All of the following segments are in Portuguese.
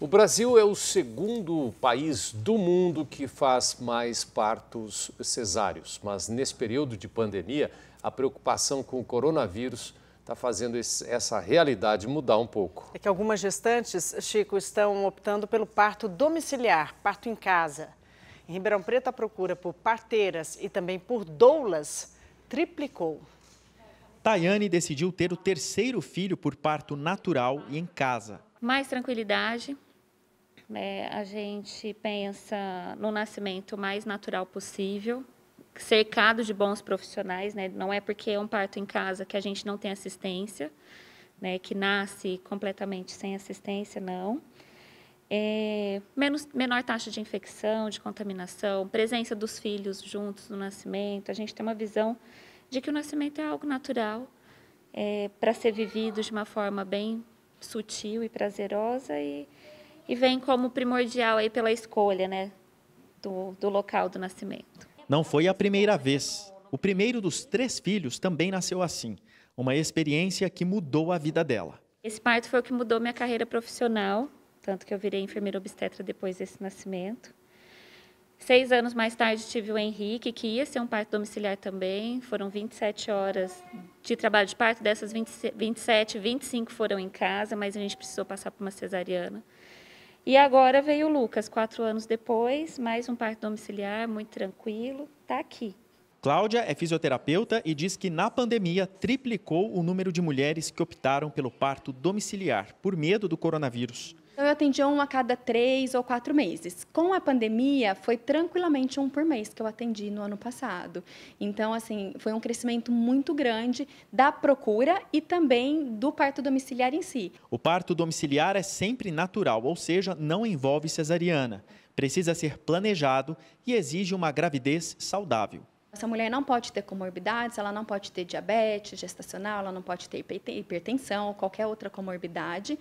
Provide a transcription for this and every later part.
O Brasil é o segundo país do mundo que faz mais partos cesáreos, mas nesse período de pandemia, a preocupação com o coronavírus está fazendo esse, essa realidade mudar um pouco. É que algumas gestantes, Chico, estão optando pelo parto domiciliar, parto em casa. Em Ribeirão Preto, a procura por parteiras e também por doulas triplicou. Tayane decidiu ter o terceiro filho por parto natural e em casa. Mais tranquilidade, né? A gente pensa no nascimento mais natural possível, cercado de bons profissionais, né? Não é porque é um parto em casa que a gente não tem assistência, né? Que nasce completamente sem assistência, não. É, menos, menor taxa de infecção, de contaminação, presença dos filhos juntos no nascimento. A gente tem uma visão de que o nascimento é algo natural é, para ser vivido de uma forma bem sutil e prazerosa e e vem como primordial aí pela escolha né, do, do local do nascimento. Não foi a primeira vez. O primeiro dos três filhos também nasceu assim, uma experiência que mudou a vida dela. Esse parto foi o que mudou minha carreira profissional, tanto que eu virei enfermeira obstetra depois desse nascimento. Seis anos mais tarde tive o Henrique, que ia ser um parto domiciliar também. Foram 27 horas de trabalho de parto, dessas 20, 27, 25 foram em casa, mas a gente precisou passar por uma cesariana. E agora veio o Lucas, quatro anos depois, mais um parto domiciliar, muito tranquilo, está aqui. Cláudia é fisioterapeuta e diz que na pandemia triplicou o número de mulheres que optaram pelo parto domiciliar por medo do coronavírus. Então, eu atendia um a cada três ou quatro meses. Com a pandemia, foi tranquilamente um por mês que eu atendi no ano passado. Então, assim, foi um crescimento muito grande da procura e também do parto domiciliar em si. O parto domiciliar é sempre natural, ou seja, não envolve cesariana. Precisa ser planejado e exige uma gravidez saudável. Essa mulher não pode ter comorbidades, ela não pode ter diabetes gestacional, ela não pode ter hipertensão ou qualquer outra comorbidade.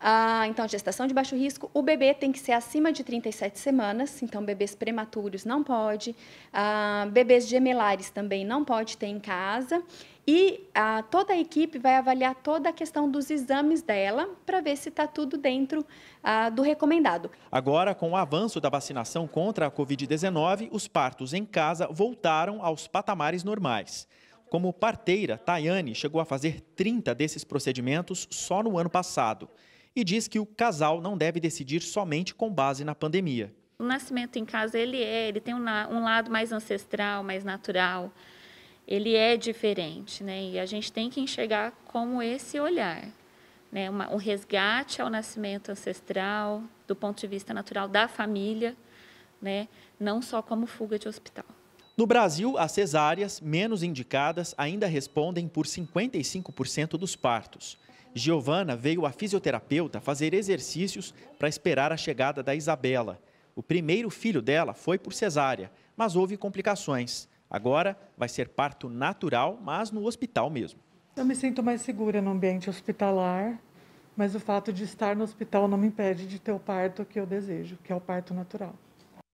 Ah, então, gestação de baixo risco, o bebê tem que ser acima de 37 semanas, então bebês prematuros não pode, ah, bebês gemelares também não pode ter em casa. E ah, toda a equipe vai avaliar toda a questão dos exames dela para ver se está tudo dentro ah, do recomendado. Agora, com o avanço da vacinação contra a Covid-19, os partos em casa voltaram aos patamares normais. Como parteira, Tayane chegou a fazer 30 desses procedimentos só no ano passado e diz que o casal não deve decidir somente com base na pandemia. O nascimento em casa ele é, ele tem um, lado mais ancestral, mais natural. Ele é diferente, né? E a gente tem que enxergar como esse olhar, né? Uma, um resgate ao nascimento ancestral, do ponto de vista natural da família, né? Não só como fuga de hospital. No Brasil, as cesáreas menos indicadas ainda respondem por 55% dos partos. Giovana veio à fisioterapeuta fazer exercícios para esperar a chegada da Isabela. O primeiro filho dela foi por cesárea, mas houve complicações. Agora vai ser parto natural, mas no hospital mesmo. Eu me sinto mais segura no ambiente hospitalar, mas o fato de estar no hospital não me impede de ter o parto que eu desejo, que é o parto natural.